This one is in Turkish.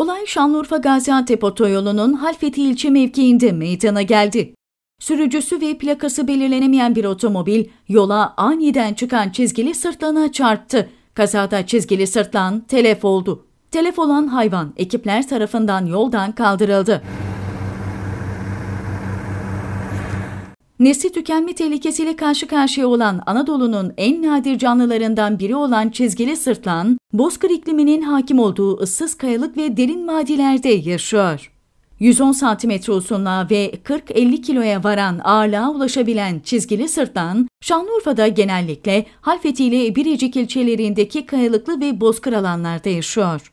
Olay Şanlıurfa Gaziantep otoyolunun Halfeti ilçe mevkiinde meydana geldi. Sürücüsü ve plakası belirlenemeyen bir otomobil yola aniden çıkan çizgili sırtlana çarptı. Kazada çizgili sırtlan telef oldu. Telef olan hayvan ekipler tarafından yoldan kaldırıldı. Nesli tükenme tehlikesiyle karşı karşıya olan Anadolu'nun en nadir canlılarından biri olan çizgili sırtlan, bozkır ikliminin hakim olduğu ıssız kayalık ve derin vadilerde yaşıyor. 110 santimetre uzunluğa ve 40-50 kiloya varan ağırlığa ulaşabilen çizgili sırtlan, Şanlıurfa'da genellikle Halfeti ile Biricik ilçelerindeki kayalıklı ve bozkır alanlarda yaşıyor.